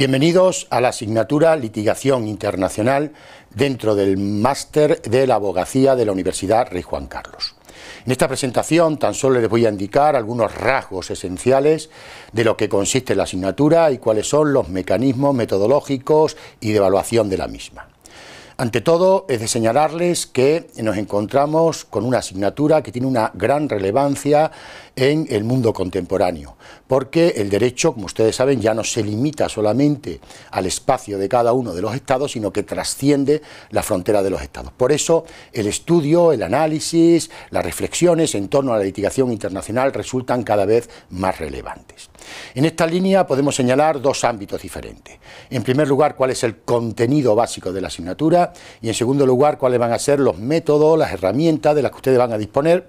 Bienvenidos a la asignatura Litigación Internacional dentro del Máster de la Abogacía de la Universidad Rey Juan Carlos. En esta presentación tan solo les voy a indicar algunos rasgos esenciales de lo que consiste la asignatura y cuáles son los mecanismos metodológicos y de evaluación de la misma. Ante todo, es de señalarles que nos encontramos con una asignatura que tiene una gran relevancia en el mundo contemporáneo, porque el derecho, como ustedes saben, ya no se limita solamente al espacio de cada uno de los estados, sino que trasciende la frontera de los estados. Por eso, el estudio, el análisis, las reflexiones en torno a la litigación internacional resultan cada vez más relevantes. En esta línea podemos señalar dos ámbitos diferentes. En primer lugar, cuál es el contenido básico de la asignatura y en segundo lugar, cuáles van a ser los métodos, las herramientas de las que ustedes van a disponer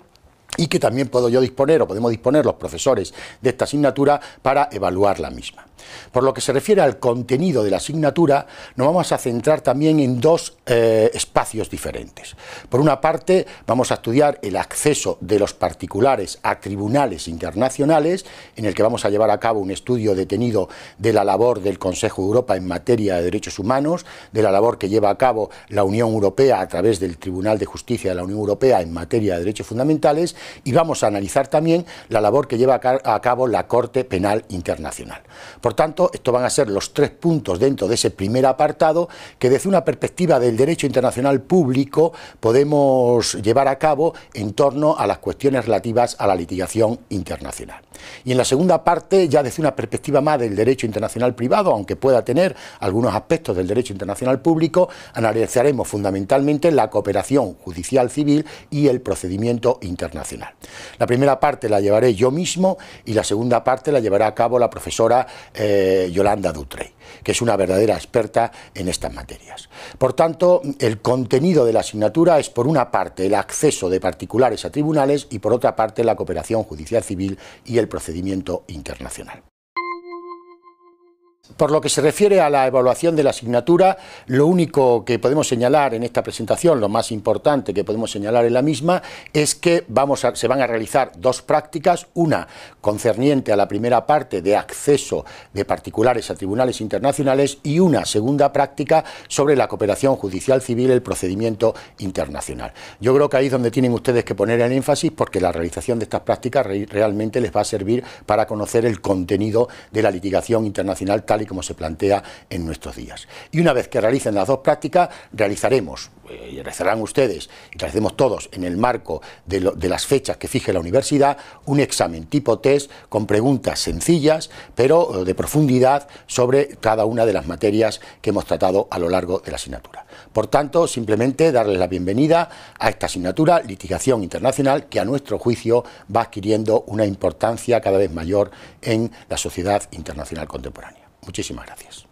y que también puedo yo disponer o podemos disponer los profesores de esta asignatura para evaluar la misma. Por lo que se refiere al contenido de la asignatura, nos vamos a centrar también en dos eh, espacios diferentes. Por una parte, vamos a estudiar el acceso de los particulares a tribunales internacionales, en el que vamos a llevar a cabo un estudio detenido de la labor del Consejo de Europa en materia de derechos humanos, de la labor que lleva a cabo la Unión Europea a través del Tribunal de Justicia de la Unión Europea en materia de derechos fundamentales y vamos a analizar también la labor que lleva a cabo la Corte Penal Internacional. Por tanto, estos van a ser los tres puntos dentro de ese primer apartado que desde una perspectiva del derecho internacional público podemos llevar a cabo en torno a las cuestiones relativas a la litigación internacional. Y en la segunda parte, ya desde una perspectiva más del derecho internacional privado, aunque pueda tener algunos aspectos del derecho internacional público, analizaremos fundamentalmente la cooperación judicial civil y el procedimiento internacional. La primera parte la llevaré yo mismo y la segunda parte la llevará a cabo la profesora eh, Yolanda Dutrey, que es una verdadera experta en estas materias. Por tanto, el contenido de la asignatura es, por una parte, el acceso de particulares a tribunales y, por otra parte, la cooperación judicial civil y el procedimiento internacional. Por lo que se refiere a la evaluación de la asignatura, lo único que podemos señalar en esta presentación, lo más importante que podemos señalar en la misma, es que vamos se van a realizar dos prácticas, una concerniente a la primera parte de acceso de particulares a tribunales internacionales y una segunda práctica sobre la cooperación judicial civil, el procedimiento internacional. Yo creo que ahí es donde tienen ustedes que poner el énfasis porque la realización de estas prácticas realmente les va a servir para conocer el contenido de la litigación internacional como se plantea en nuestros días. Y una vez que realicen las dos prácticas, realizaremos, eh, y realizarán ustedes, y realizaremos todos en el marco de, de las fechas que fije la universidad, un examen tipo test con preguntas sencillas, pero eh, de profundidad sobre cada una de las materias que hemos tratado a lo largo de la asignatura. Por tanto, simplemente darles la bienvenida a esta asignatura, litigación internacional, que a nuestro juicio va adquiriendo una importancia cada vez mayor en la sociedad internacional contemporánea. Muchísimas gracias.